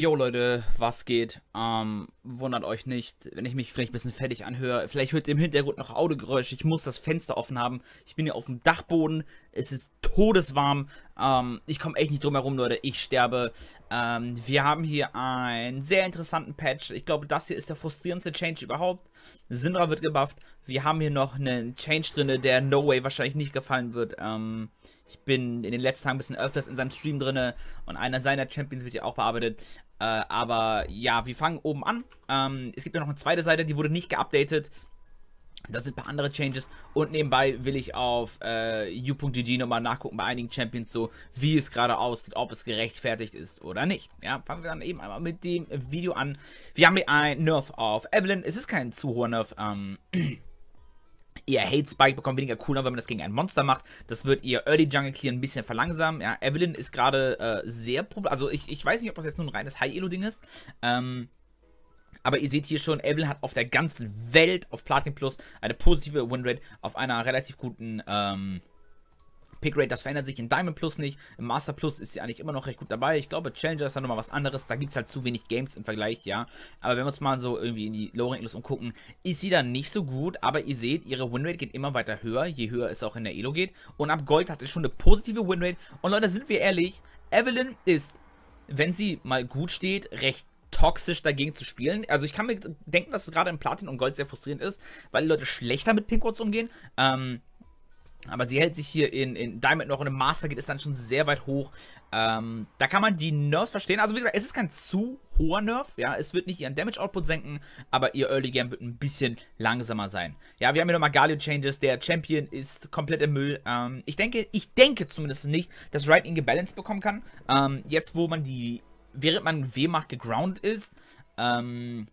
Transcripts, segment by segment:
Jo Leute, was geht? Ähm, wundert euch nicht, wenn ich mich vielleicht ein bisschen fertig anhöre. Vielleicht hört ihr im Hintergrund noch Autogeräusche. Ich muss das Fenster offen haben. Ich bin hier auf dem Dachboden. Es ist todeswarm. Ähm, ich komme echt nicht drum herum, Leute. Ich sterbe. Ähm, wir haben hier einen sehr interessanten Patch. Ich glaube, das hier ist der frustrierendste Change überhaupt. Syndra wird gebufft. Wir haben hier noch einen Change drin, der No Way wahrscheinlich nicht gefallen wird. Ähm... Ich bin in den letzten Tagen ein bisschen öfters in seinem Stream drin und einer seiner Champions wird hier auch bearbeitet. Äh, aber ja, wir fangen oben an. Ähm, es gibt ja noch eine zweite Seite, die wurde nicht geupdatet. Das sind ein paar andere Changes und nebenbei will ich auf äh, u.gg nochmal nachgucken bei einigen Champions, so wie es gerade aussieht, ob es gerechtfertigt ist oder nicht. Ja, fangen wir dann eben einmal mit dem Video an. Wir haben hier ein Nerf auf Evelyn. Es ist kein zu hoher Nerf. Ähm, Ihr Hate Spike bekommt weniger Cooldown, wenn man das gegen ein Monster macht. Das wird ihr Early Jungle Clear ein bisschen verlangsamen. Ja, Evelyn ist gerade äh, sehr problematisch. Also ich, ich weiß nicht, ob das jetzt nur ein reines High-Elo-Ding ist. Ähm, aber ihr seht hier schon, Evelyn hat auf der ganzen Welt auf Platin Plus eine positive Winrate auf einer relativ guten ähm, Pickrate, das verändert sich in Diamond Plus nicht. Im Master Plus ist sie eigentlich immer noch recht gut dabei. Ich glaube, Challenger ist dann nochmal was anderes. Da gibt es halt zu wenig Games im Vergleich, ja. Aber wenn wir uns mal so irgendwie in die Lowering Elos umgucken, ist sie dann nicht so gut. Aber ihr seht, ihre Winrate geht immer weiter höher, je höher es auch in der Elo geht. Und ab Gold hat sie schon eine positive Winrate. Und Leute, sind wir ehrlich, Evelyn ist, wenn sie mal gut steht, recht toxisch dagegen zu spielen. Also ich kann mir denken, dass es gerade in Platin und Gold sehr frustrierend ist, weil die Leute schlechter mit Pinkwards umgehen. Ähm, aber sie hält sich hier in, in Diamond noch und im Master geht es dann schon sehr weit hoch. Ähm, da kann man die Nerfs verstehen. Also wie gesagt, es ist kein zu hoher Nerf. Ja, es wird nicht ihren Damage-Output senken, aber ihr Early Game wird ein bisschen langsamer sein. Ja, wir haben hier nochmal Galio Changes. Der Champion ist komplett im Müll. Ähm, ich denke, ich denke zumindest nicht, dass Right ihn gebalanced bekommen kann. Ähm, jetzt, wo man die, während man W-Macht geground ist, ähm,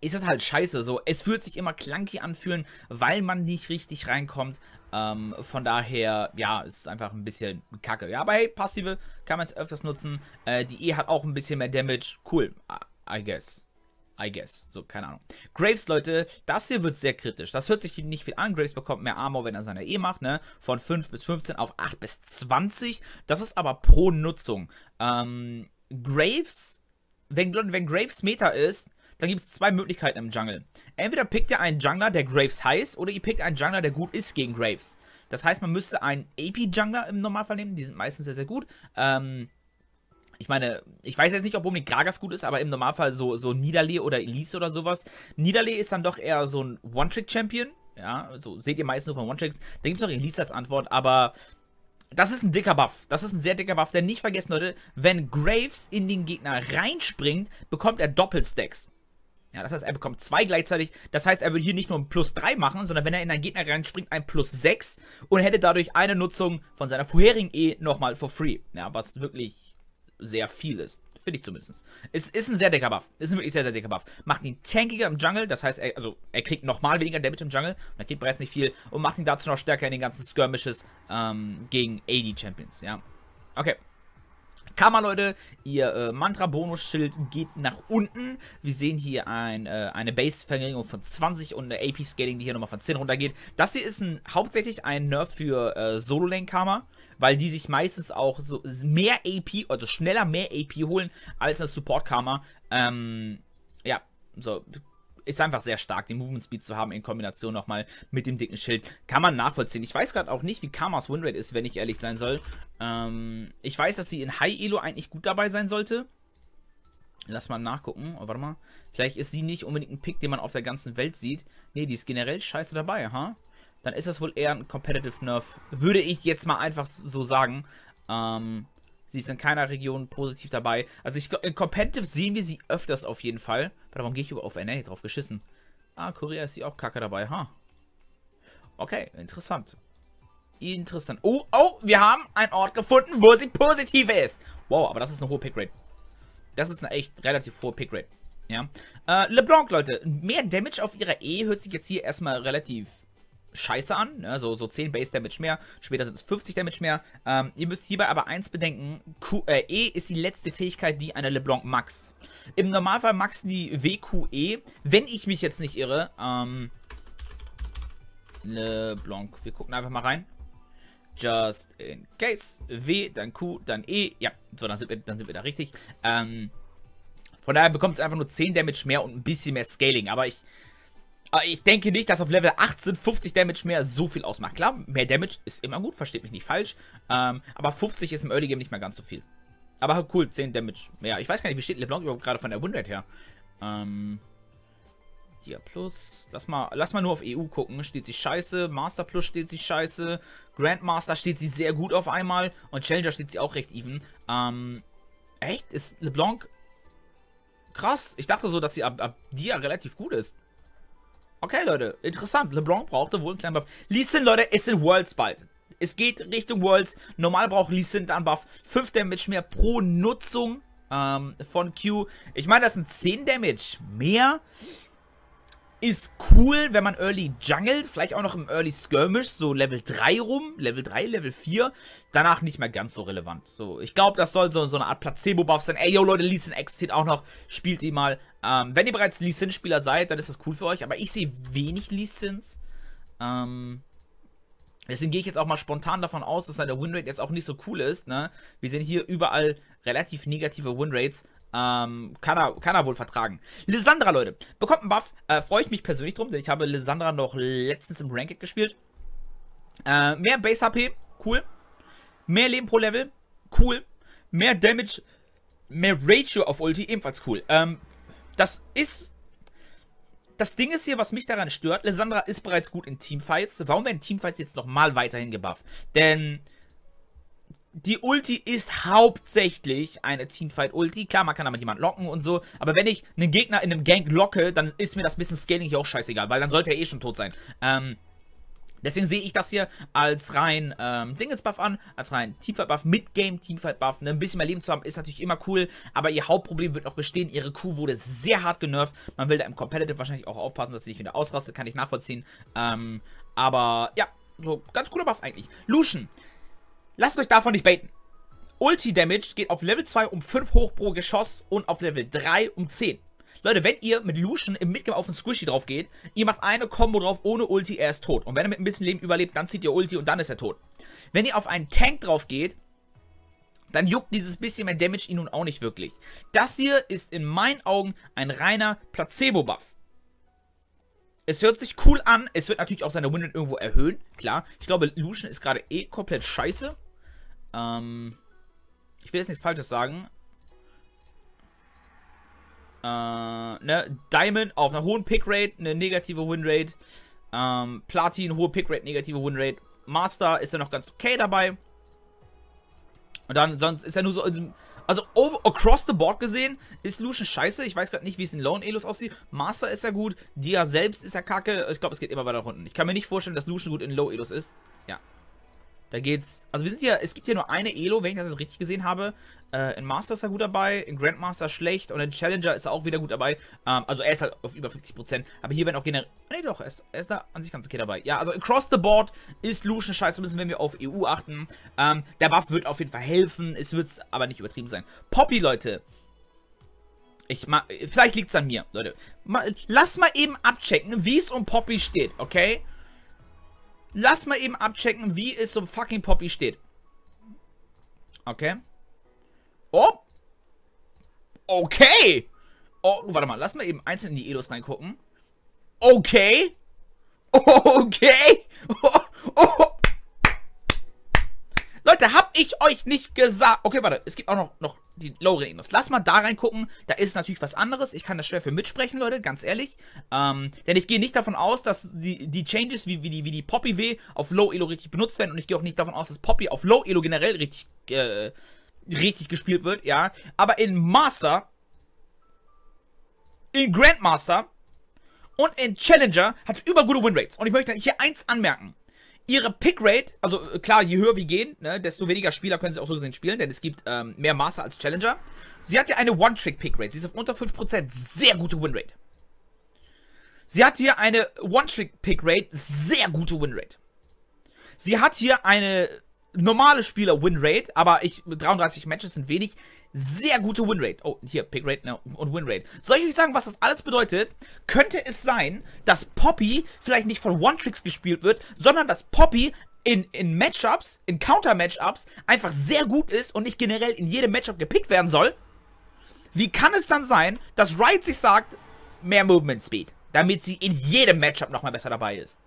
ist das halt scheiße. So, es wird sich immer clunky anfühlen, weil man nicht richtig reinkommt. Ähm, von daher, ja, ist einfach ein bisschen kacke. Ja, aber hey, passive kann man öfters nutzen. Äh, die E hat auch ein bisschen mehr Damage. Cool, I guess. I guess. So, keine Ahnung. Graves, Leute, das hier wird sehr kritisch. Das hört sich nicht viel an. Graves bekommt mehr Armor, wenn er seine E macht, ne? Von 5 bis 15 auf 8 bis 20. Das ist aber pro Nutzung. Ähm, Graves, wenn, wenn Graves Meta ist, dann gibt es zwei Möglichkeiten im Jungle. Entweder pickt ihr einen Jungler, der Graves heißt, oder ihr pickt einen Jungler, der gut ist gegen Graves. Das heißt, man müsste einen AP-Jungler im Normalfall nehmen, die sind meistens sehr, sehr gut. Ähm, ich meine, ich weiß jetzt nicht, ob Dominik Gragas gut ist, aber im Normalfall so, so Niederle oder Elise oder sowas. Niederle ist dann doch eher so ein One-Trick-Champion. Ja, so seht ihr meistens nur von One-Tricks. Da gibt es noch Elise als Antwort, aber das ist ein dicker Buff. Das ist ein sehr dicker Buff, denn nicht vergessen, Leute, wenn Graves in den Gegner reinspringt, bekommt er Doppelstacks. Ja, das heißt, er bekommt zwei gleichzeitig. Das heißt, er würde hier nicht nur ein Plus 3 machen, sondern wenn er in einen Gegner reinspringt, ein Plus 6 und hätte dadurch eine Nutzung von seiner vorherigen E nochmal for free. Ja, was wirklich sehr viel ist. Finde ich zumindest. Es ist ein sehr dicker Buff. Ist ein wirklich sehr, sehr dicker Buff. Macht ihn tankiger im Jungle, das heißt, er, also, er kriegt nochmal weniger Damage im Jungle. Da geht bereits nicht viel. Und macht ihn dazu noch stärker in den ganzen Skirmishes ähm, gegen AD-Champions, ja. Okay, Karma, Leute, ihr äh, Mantra-Bonus-Schild geht nach unten. Wir sehen hier ein, äh, eine Base-Verringerung von 20 und eine AP-Scaling, die hier nochmal von 10 runtergeht. Das hier ist ein, hauptsächlich ein Nerf für äh, Solo-Lane-Karma, weil die sich meistens auch so mehr AP, also schneller mehr AP holen als das Support-Karma. Ähm, ja, so, ist einfach sehr stark, den Movement Speed zu haben in Kombination nochmal mit dem dicken Schild. Kann man nachvollziehen. Ich weiß gerade auch nicht, wie Karmas Winrate ist, wenn ich ehrlich sein soll. Ähm, ich weiß, dass sie in High Elo eigentlich gut dabei sein sollte. Lass mal nachgucken. Oh, warte mal. Vielleicht ist sie nicht unbedingt ein Pick, den man auf der ganzen Welt sieht. Nee, die ist generell scheiße dabei, ha? Dann ist das wohl eher ein Competitive Nerf. Würde ich jetzt mal einfach so sagen. Ähm, Sie ist in keiner Region positiv dabei. Also ich in Competitive sehen wir sie öfters auf jeden Fall. Warte, warum gehe ich auf NA drauf geschissen? Ah, Korea ist sie auch kacke dabei, ha. Huh? Okay, interessant. Interessant. Oh, oh, wir haben einen Ort gefunden, wo sie positiv ist. Wow, aber das ist eine hohe Pickrate. Das ist eine echt relativ hohe Pickrate. Ja. Äh, LeBlanc, Leute. Mehr Damage auf ihrer E hört sich jetzt hier erstmal relativ scheiße an, ne? so, so 10 Base Damage mehr, später sind es 50 Damage mehr. Ähm, ihr müsst hierbei aber eins bedenken, Q, äh, E ist die letzte Fähigkeit, die eine LeBlanc max. Im Normalfall maxen die WQE, wenn ich mich jetzt nicht irre, ähm, LeBlanc, wir gucken einfach mal rein. Just in case, W, dann Q, dann E, ja, so, dann sind wir, dann sind wir da richtig. Ähm, von daher bekommt es einfach nur 10 Damage mehr und ein bisschen mehr Scaling, aber ich ich denke nicht, dass auf Level 18 50 Damage mehr so viel ausmacht. Klar, mehr Damage ist immer gut, versteht mich nicht falsch. Ähm, aber 50 ist im Early Game nicht mehr ganz so viel. Aber cool, 10 Damage mehr. Ich weiß gar nicht, wie steht LeBlanc überhaupt gerade von der Winrate her? Ähm, Dia Plus. Lass mal, lass mal nur auf EU gucken. Steht sie scheiße. Master Plus steht sie scheiße. Grandmaster steht sie sehr gut auf einmal. Und Challenger steht sie auch recht even. Ähm, echt? Ist LeBlanc krass. Ich dachte so, dass sie ab, ab Dia relativ gut ist. Okay, Leute, interessant. LeBron brauchte wohl einen kleinen Buff. Lee Sin, Leute, ist in Worlds bald. Es geht Richtung Worlds. Normal braucht Lee Sin dann Buff 5 Damage mehr pro Nutzung ähm, von Q. Ich meine, das sind 10 Damage mehr. Ist cool, wenn man Early Jungle, vielleicht auch noch im Early Skirmish, so Level 3 rum, Level 3, Level 4, danach nicht mehr ganz so relevant. So, ich glaube, das soll so, so eine Art Placebo-Buff sein. Ey, yo, Leute, Leeson existiert auch noch, spielt ihn mal. Ähm, wenn ihr bereits Lee Sin-Spieler seid, dann ist das cool für euch. Aber ich sehe wenig Lee Sins. Ähm, deswegen gehe ich jetzt auch mal spontan davon aus, dass seine Winrate jetzt auch nicht so cool ist. Ne? Wir sehen hier überall relativ negative Winrates. Ähm, kann er, kann er wohl vertragen. Lissandra, Leute, bekommt einen Buff. Äh, Freue ich mich persönlich drum, denn ich habe Lissandra noch letztens im Ranked gespielt. Äh, mehr Base-HP, cool. Mehr Leben pro Level, cool. Mehr Damage, mehr Ratio auf Ulti, ebenfalls cool. Ähm, das ist... Das Ding ist hier, was mich daran stört, Lissandra ist bereits gut in Teamfights. Warum werden Teamfights jetzt nochmal weiterhin gebufft? Denn die Ulti ist hauptsächlich eine Teamfight-Ulti. Klar, man kann damit jemand locken und so. Aber wenn ich einen Gegner in einem Gang locke, dann ist mir das bisschen Scaling hier auch scheißegal, weil dann sollte er eh schon tot sein. Ähm, Deswegen sehe ich das hier als rein ähm, Dingens-Buff an, als rein Teamfight-Buff, mit Game Teamfight-Buff. Ne? Ein bisschen mehr Leben zu haben ist natürlich immer cool, aber ihr Hauptproblem wird noch bestehen. Ihre Crew wurde sehr hart genervt. Man will da im Competitive wahrscheinlich auch aufpassen, dass sie nicht wieder ausrastet, kann ich nachvollziehen. Ähm, aber ja, so ganz cooler Buff eigentlich. Lucian, lasst euch davon nicht baiten. Ulti-Damage geht auf Level 2 um 5 hoch pro Geschoss und auf Level 3 um 10. Leute, wenn ihr mit Lucian im Midgame auf den Squishy drauf geht, ihr macht eine Combo drauf ohne Ulti, er ist tot. Und wenn er mit ein bisschen Leben überlebt, dann zieht ihr Ulti und dann ist er tot. Wenn ihr auf einen Tank drauf geht, dann juckt dieses bisschen mehr Damage ihn nun auch nicht wirklich. Das hier ist in meinen Augen ein reiner Placebo-Buff. Es hört sich cool an, es wird natürlich auch seine Winrate irgendwo erhöhen, klar. Ich glaube, Lucian ist gerade eh komplett scheiße. Ähm, ich will jetzt nichts Falsches sagen, äh, ne? Diamond auf einer hohen Pickrate, eine negative Winrate. Ähm, Platin, hohe Pickrate, negative Winrate. Master ist ja noch ganz okay dabei. Und dann, sonst ist er nur so in also over, across the board gesehen ist Lucian scheiße. Ich weiß gerade nicht, wie es in Lone Elos aussieht. Master ist ja gut. Dia selbst ist ja kacke. Ich glaube, es geht immer weiter runter. Ich kann mir nicht vorstellen, dass Lucian gut in Low Elos ist. Ja, da geht's. Also wir sind hier, es gibt hier nur eine Elo, wenn ich das jetzt richtig gesehen habe. Äh, in Master ist er gut dabei, in Grandmaster schlecht und in Challenger ist er auch wieder gut dabei. Ähm, also er ist halt auf über 50%. Aber hier werden auch generell. Ne, doch, er ist, er ist da an sich ganz okay dabei. Ja, also across the board ist Lucian scheiße, müssen wenn wir auf EU achten. Ähm, der Buff wird auf jeden Fall helfen, es wird aber nicht übertrieben sein. Poppy, Leute. Ich mag, vielleicht liegt's an mir, Leute. Mal, lass mal eben abchecken, wie es um Poppy steht, okay? Lass mal eben abchecken, wie es so fucking Poppy steht. Okay. Oh. Okay. Oh, warte mal. Lass mal eben einzeln in die Elos reingucken. Okay. Okay. Oh, oh, Leute, hab ich euch nicht gesagt. Okay, warte, es gibt auch noch, noch die loweren Enos. Lass mal da reingucken. Da ist natürlich was anderes. Ich kann das schwer für mitsprechen, Leute, ganz ehrlich. Ähm, denn ich gehe nicht davon aus, dass die, die Changes wie, wie, die, wie die Poppy W auf Low Elo richtig benutzt werden. Und ich gehe auch nicht davon aus, dass Poppy auf Low Elo generell richtig, äh, richtig gespielt wird, ja. Aber in Master, in Grandmaster und in Challenger hat es übergute Winrates. Und ich möchte hier eins anmerken ihre Pickrate, also äh, klar, je höher wir gehen, ne, desto weniger Spieler können sie auch so gesehen spielen, denn es gibt ähm, mehr Master als Challenger. Sie hat ja eine One-Trick-Pickrate, sie ist auf unter 5%, sehr gute Winrate. Sie hat hier eine One-Trick-Pickrate, sehr gute Winrate. Sie hat hier eine normale Spieler-Winrate, aber ich, 33 Matches sind wenig, sehr gute Winrate. Oh, hier, Pickrate ne, und Winrate. Soll ich euch sagen, was das alles bedeutet? Könnte es sein, dass Poppy vielleicht nicht von One-Tricks gespielt wird, sondern dass Poppy in, in Matchups, in Counter-Matchups einfach sehr gut ist und nicht generell in jedem Matchup gepickt werden soll? Wie kann es dann sein, dass Riot sich sagt, mehr Movement Speed, damit sie in jedem Matchup nochmal besser dabei ist?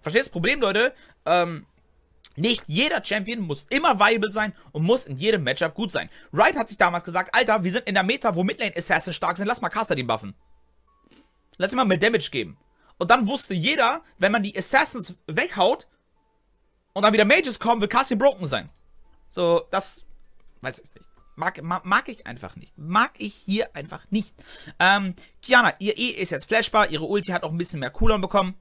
Versteht ihr das Problem, Leute? Ähm, nicht jeder Champion muss immer viable sein und muss in jedem Matchup gut sein. Wright hat sich damals gesagt, Alter, wir sind in der Meta, wo Midlane Assassins stark sind, lass mal Caster den buffen. Lass ihm mal mehr Damage geben. Und dann wusste jeder, wenn man die Assassins weghaut und dann wieder Mages kommen, wird Cassian broken sein. So, das weiß ich nicht. Mag, mag, mag, ich einfach nicht. Mag ich hier einfach nicht. Ähm, Kiana, ihr E ist jetzt flashbar. Ihre Ulti hat auch ein bisschen mehr Cooldown bekommen.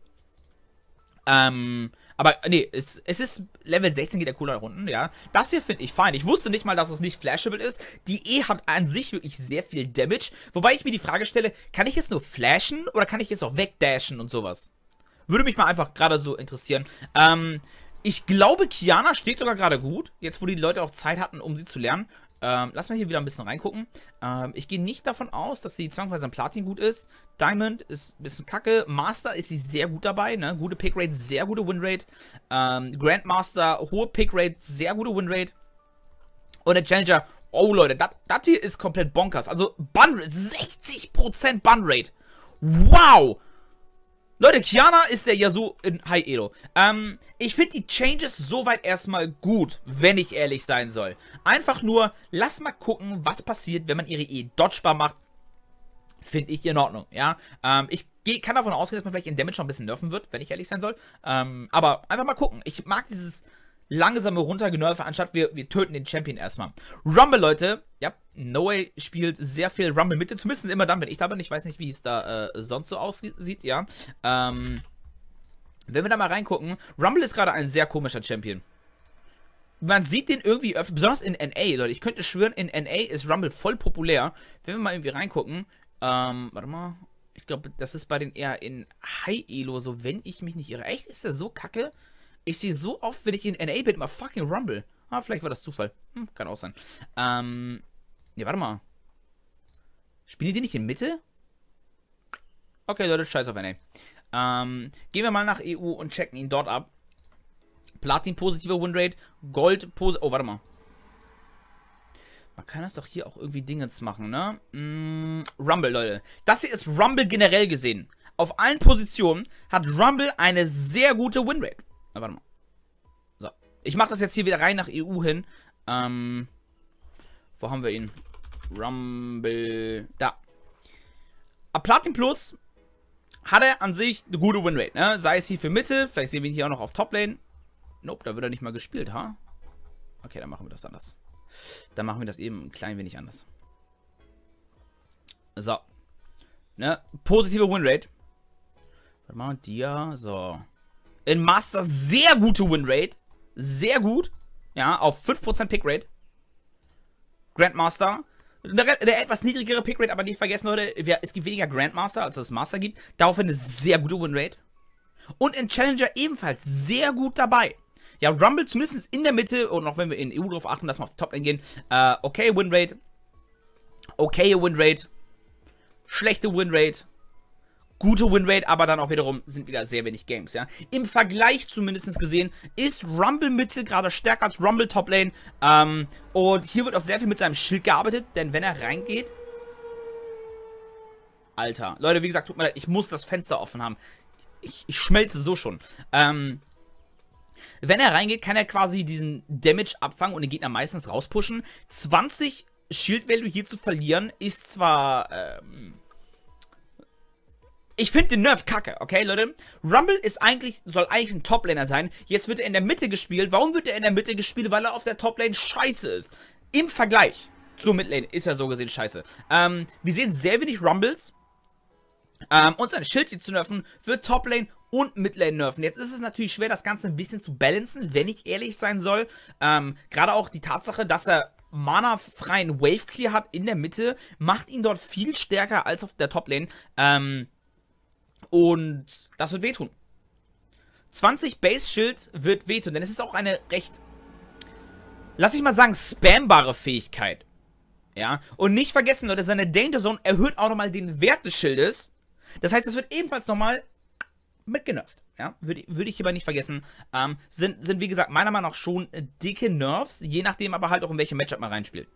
Ähm, aber nee, es, es ist Level 16 geht der cooler Runden, ja. Das hier finde ich fein. Ich wusste nicht mal, dass es nicht flashable ist. Die E hat an sich wirklich sehr viel Damage. Wobei ich mir die Frage stelle, kann ich jetzt nur flashen oder kann ich jetzt auch wegdashen und sowas? Würde mich mal einfach gerade so interessieren. Ähm, ich glaube, Kiana steht sogar gerade gut. Jetzt, wo die Leute auch Zeit hatten, um sie zu lernen. Ähm, lass mal hier wieder ein bisschen reingucken. Ähm, ich gehe nicht davon aus, dass sie zwangsweise ein Platin gut ist. Diamond ist ein bisschen kacke. Master ist sie sehr gut dabei. Ne? Gute Pickrate, sehr gute Winrate. Ähm, Grandmaster, hohe Pickrate, sehr gute Winrate. Und der Challenger. Oh Leute, das hier ist komplett bonkers. Also Bun 60% Bunrate. Wow! Leute, Kiana ist der Yasuo in Hi Edo. Ähm, ich finde die Changes soweit erstmal gut, wenn ich ehrlich sein soll. Einfach nur, lass mal gucken, was passiert, wenn man ihre E dodgebar macht. Finde ich in Ordnung, ja. Ähm, ich kann davon ausgehen, dass man vielleicht in Damage noch ein bisschen nerven wird, wenn ich ehrlich sein soll. Ähm, aber einfach mal gucken. Ich mag dieses langsame Runtergenörfe, anstatt wir, wir töten den Champion erstmal. Rumble, Leute. Ja, No Way spielt sehr viel Rumble Mitte. Zumindest immer dann, wenn ich da bin. Ich weiß nicht, wie es da äh, sonst so aussieht, ja. Ähm, wenn wir da mal reingucken. Rumble ist gerade ein sehr komischer Champion. Man sieht den irgendwie öfter, besonders in NA, Leute. Ich könnte schwören, in NA ist Rumble voll populär. Wenn wir mal irgendwie reingucken. Ähm, warte mal. Ich glaube, das ist bei den eher in High-Elo so, wenn ich mich nicht irre. Echt? Ist der so kacke? Ich sehe so oft, wenn ich in NA bin, immer fucking Rumble. Ah, vielleicht war das Zufall. Hm, kann auch sein. Ähm, ne, warte mal. Spielen die nicht in Mitte? Okay, Leute, scheiß auf NA. Ähm, gehen wir mal nach EU und checken ihn dort ab. Platin positive Winrate, Gold positive... Oh, warte mal. Man kann das doch hier auch irgendwie Dingens machen, ne? Mm, Rumble, Leute. Das hier ist Rumble generell gesehen. Auf allen Positionen hat Rumble eine sehr gute Winrate. Na, warte mal. So. Ich mache das jetzt hier wieder rein nach EU hin. Ähm, wo haben wir ihn? Rumble. Da. Ab Platin Plus hat er an sich eine gute Winrate, ne? Sei es hier für Mitte, vielleicht sehen wir ihn hier auch noch auf Toplane. Nope, da wird er nicht mal gespielt, ha? Okay, dann machen wir das anders. Dann machen wir das eben ein klein wenig anders. So. Ne? Positive Winrate. Warte mal, Dia, so. In Master sehr gute Winrate. Sehr gut. Ja, auf 5% Pickrate. Grandmaster. Eine, eine etwas niedrigere Pickrate, aber nicht vergessen, Leute, es gibt weniger Grandmaster, als es Master gibt. Daraufhin eine sehr gute Winrate. Und in Challenger ebenfalls sehr gut dabei. Ja, Rumble zumindest in der Mitte, und auch wenn wir in EU drauf achten, dass wir auf die top End gehen, äh, okay Winrate, okay Winrate, schlechte Winrate, gute Winrate, aber dann auch wiederum sind wieder sehr wenig Games, ja. Im Vergleich zumindest gesehen ist Rumble Mitte gerade stärker als Rumble Top Lane. Ähm, und hier wird auch sehr viel mit seinem Schild gearbeitet, denn wenn er reingeht... Alter, Leute, wie gesagt, tut mir leid, ich muss das Fenster offen haben. Ich, ich schmelze so schon. Ähm, wenn er reingeht, kann er quasi diesen Damage abfangen und den Gegner meistens rauspushen. 20 Shield Value hier zu verlieren, ist zwar... Ähm, ich finde den Nerf kacke, okay, Leute? Rumble ist eigentlich, soll eigentlich ein Toplaner sein. Jetzt wird er in der Mitte gespielt. Warum wird er in der Mitte gespielt? Weil er auf der Toplane scheiße ist. Im Vergleich zur Midlane ist er so gesehen scheiße. Ähm, wir sehen sehr wenig Rumbles. Ähm, und sein Schild hier zu nerven, wird Toplane und Midlane nerven. Jetzt ist es natürlich schwer, das Ganze ein bisschen zu balancen, wenn ich ehrlich sein soll. Ähm, Gerade auch die Tatsache, dass er mana-freien Wave Clear hat in der Mitte, macht ihn dort viel stärker als auf der Toplane. Ähm, und das wird wehtun. 20 Base Schild wird wehtun, denn es ist auch eine recht, lass ich mal sagen, spammbare Fähigkeit. Ja, und nicht vergessen, Leute, seine Danger Zone erhöht auch nochmal den Wert des Schildes. Das heißt, es wird ebenfalls nochmal mitgenervt. Ja, würde, würde ich hierbei nicht vergessen. Ähm, sind, sind, wie gesagt, meiner Meinung nach schon dicke Nerfs, je nachdem aber halt auch in welche Matchup man reinspielt.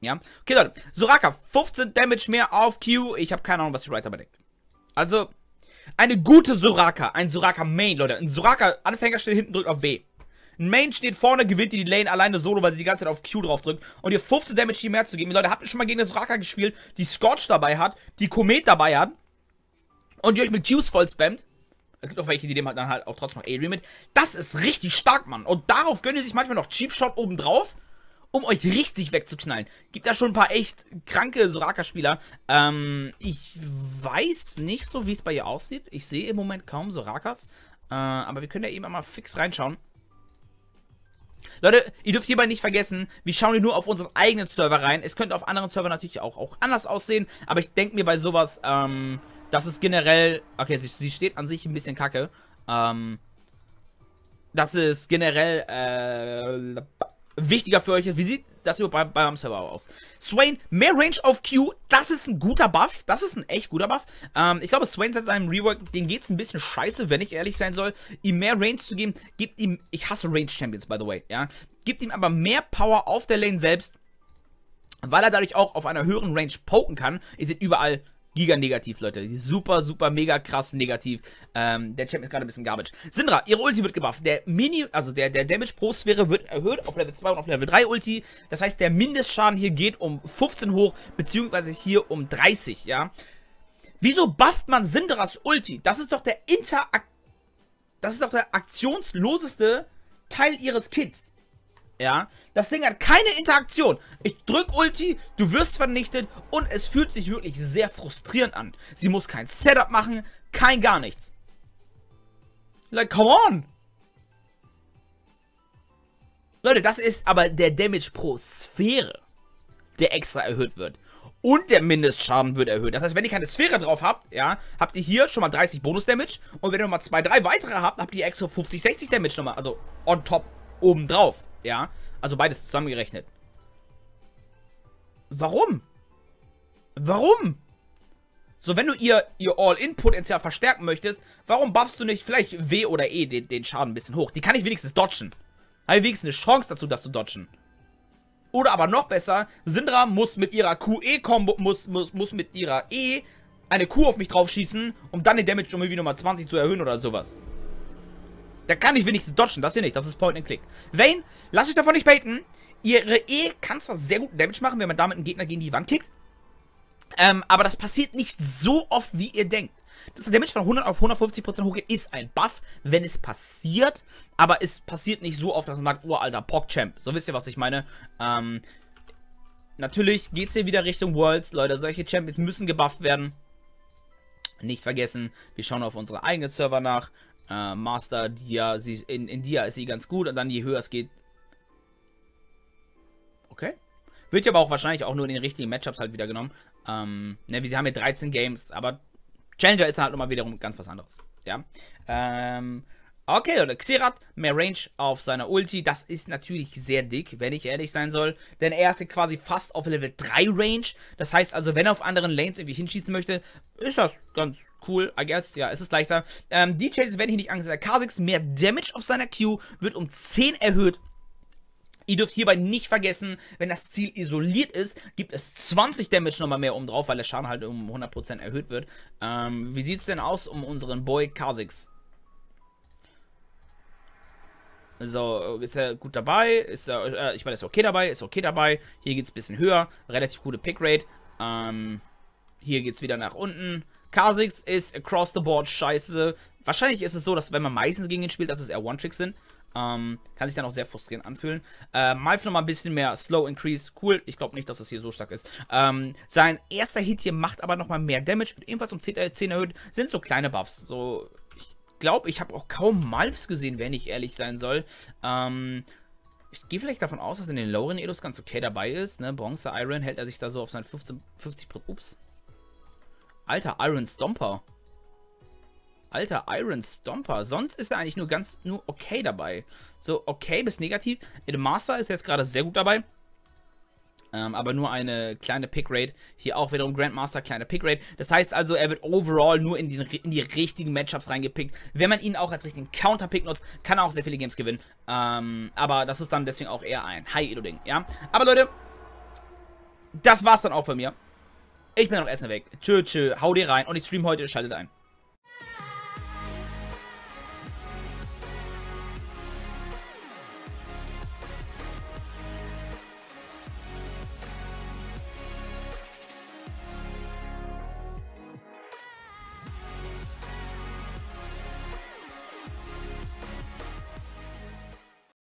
Ja, okay, Leute. Soraka, 15 Damage mehr auf Q. Ich habe keine Ahnung, was die Writer bedeckt. Also, eine gute Soraka. Ein Soraka Main, Leute. Ein Soraka Anfänger steht hinten, drückt auf W. Ein Main steht vorne, gewinnt die, Lane alleine solo, weil sie die ganze Zeit auf Q drauf drückt. Und ihr 15 Damage hier mehr zu geben. Leute, habt ihr schon mal gegen eine Soraka gespielt, die Scorch dabei hat, die Komet dabei hat und die euch mit Qs voll spammt? Es gibt auch welche, die dem halt dann halt auch trotzdem noch Alien mit. Das ist richtig stark, Mann. Und darauf gönnt ihr sich manchmal noch Cheap Shot obendrauf. drauf um euch richtig wegzuknallen. Gibt da schon ein paar echt kranke Soraka-Spieler. Ähm, ich weiß nicht so, wie es bei ihr aussieht. Ich sehe im Moment kaum Sorakas. Äh, aber wir können ja eben einmal fix reinschauen. Leute, ihr dürft hierbei nicht vergessen, wir schauen hier nur auf unseren eigenen Server rein. Es könnte auf anderen Servern natürlich auch, auch anders aussehen, aber ich denke mir bei sowas, ähm, dass es generell... Okay, sie, sie steht an sich ein bisschen kacke. Ähm, dass es generell... Äh, wichtiger für euch ist. Wie sieht das über bei, bei meinem Server aus? Swain, mehr Range auf Q, das ist ein guter Buff. Das ist ein echt guter Buff. Ähm, ich glaube, Swain seit seinem Rework, den geht es ein bisschen scheiße, wenn ich ehrlich sein soll. Ihm mehr Range zu geben, gibt ihm, ich hasse Range Champions, by the way, ja. Gibt ihm aber mehr Power auf der Lane selbst, weil er dadurch auch auf einer höheren Range poken kann. Ihr seht überall Giga negativ, Leute. Super, super, mega krass negativ. Ähm, der Champ ist gerade ein bisschen garbage. Sindra, ihre Ulti wird gebufft. Der Mini, also der, der Damage pro Sphäre wird erhöht auf Level 2 und auf Level 3 Ulti. Das heißt, der Mindestschaden hier geht um 15 hoch, beziehungsweise hier um 30, ja. Wieso bufft man Sindras Ulti? Das ist doch der Interakt... Das ist doch der aktionsloseste Teil ihres Kids. Ja, das Ding hat keine Interaktion. Ich drück Ulti, du wirst vernichtet und es fühlt sich wirklich sehr frustrierend an. Sie muss kein Setup machen, kein gar nichts. Like, come on! Leute, das ist aber der Damage pro Sphäre, der extra erhöht wird. Und der Mindestschaden wird erhöht. Das heißt, wenn ihr keine Sphäre drauf habt, ja, habt ihr hier schon mal 30 Bonus-Damage. Und wenn ihr nochmal 2, 3 weitere habt, habt ihr extra 50, 60 Damage nochmal. Also on top obendrauf, ja. Also beides zusammengerechnet. Warum? Warum? So, wenn du ihr, ihr All-In-Potenzial verstärken möchtest, warum buffst du nicht vielleicht W oder E den, den Schaden ein bisschen hoch? Die kann ich wenigstens dodgen. Habe ich wenigstens eine Chance dazu, das zu dodgen. Oder aber noch besser, Sindra muss mit ihrer QE-Kombo, muss, muss, muss mit ihrer E eine Q auf mich draufschießen, um dann den Damage um irgendwie nochmal 20 zu erhöhen oder sowas. Da kann ich wenigstens dodgen. Das hier nicht. Das ist Point and Click. Vayne, lass dich davon nicht baiten. Ihre E kann zwar sehr gut Damage machen, wenn man damit einen Gegner gegen die Wand kickt. Ähm, aber das passiert nicht so oft, wie ihr denkt. Dass der Damage von 100 auf 150% hochgeht, ist ein Buff, wenn es passiert. Aber es passiert nicht so oft, dass man sagt, oh, alter, PogChamp. So wisst ihr, was ich meine. Ähm, natürlich es hier wieder Richtung Worlds, Leute. Solche Champions müssen gebufft werden. Nicht vergessen, wir schauen auf unsere eigenen Server nach äh, Master, Dia, sie, in, in Dia ist sie ganz gut und dann je höher es geht. Okay. Wird ja aber auch wahrscheinlich auch nur in den richtigen Matchups halt wieder genommen. Ähm, ne, wie sie haben ja 13 Games, aber Challenger ist halt nochmal wiederum ganz was anderes. Ja. Ähm, Okay, oder Xerath, mehr Range auf seiner Ulti. Das ist natürlich sehr dick, wenn ich ehrlich sein soll. Denn er ist quasi fast auf Level 3 Range. Das heißt also, wenn er auf anderen Lanes irgendwie hinschießen möchte, ist das ganz cool, I guess. Ja, ist es leichter. Ähm, die Changes werden hier nicht angesetzt. k mehr Damage auf seiner Q, wird um 10 erhöht. Ihr dürft hierbei nicht vergessen, wenn das Ziel isoliert ist, gibt es 20 Damage nochmal mehr oben drauf, weil der Schaden halt um 100% erhöht wird. Ähm, wie sieht es denn aus um unseren Boy k so, ist er gut dabei? Ist er, äh, ich meine, ist okay dabei, ist okay dabei. Hier geht es ein bisschen höher. Relativ gute Pickrate. Ähm, hier geht es wieder nach unten. Kha'Zix ist across the board scheiße. Wahrscheinlich ist es so, dass wenn man meistens gegen ihn spielt, dass es eher One-Tricks sind. Ähm, kann sich dann auch sehr frustrierend anfühlen. Äh, Malf nochmal ein bisschen mehr Slow Increase. Cool. Ich glaube nicht, dass das hier so stark ist. Ähm, sein erster Hit hier macht aber nochmal mehr Damage. Wird ebenfalls um 10, äh, 10 erhöht. Sind so kleine Buffs. So glaube, ich habe auch kaum Malfs gesehen, wenn ich ehrlich sein soll. Ähm, ich gehe vielleicht davon aus, dass in den loweren Elos ganz okay dabei ist. Ne? Bronze Iron hält er sich da so auf seinen 15, 50%. Ups. Alter, Iron Stomper. Alter, Iron Stomper. Sonst ist er eigentlich nur ganz nur okay dabei. So okay bis negativ. The Master ist jetzt gerade sehr gut dabei. Ähm, aber nur eine kleine Pickrate. Hier auch wiederum Grandmaster, kleine Pickrate. Das heißt also, er wird overall nur in die, in die richtigen Matchups reingepickt. Wenn man ihn auch als richtigen Counterpick nutzt, kann er auch sehr viele Games gewinnen. Ähm, aber das ist dann deswegen auch eher ein High-Elo-Ding, ja. Aber Leute, das war's dann auch von mir. Ich bin noch erstmal weg. Tschö, tschö, hau dir rein und ich stream heute, schaltet ein.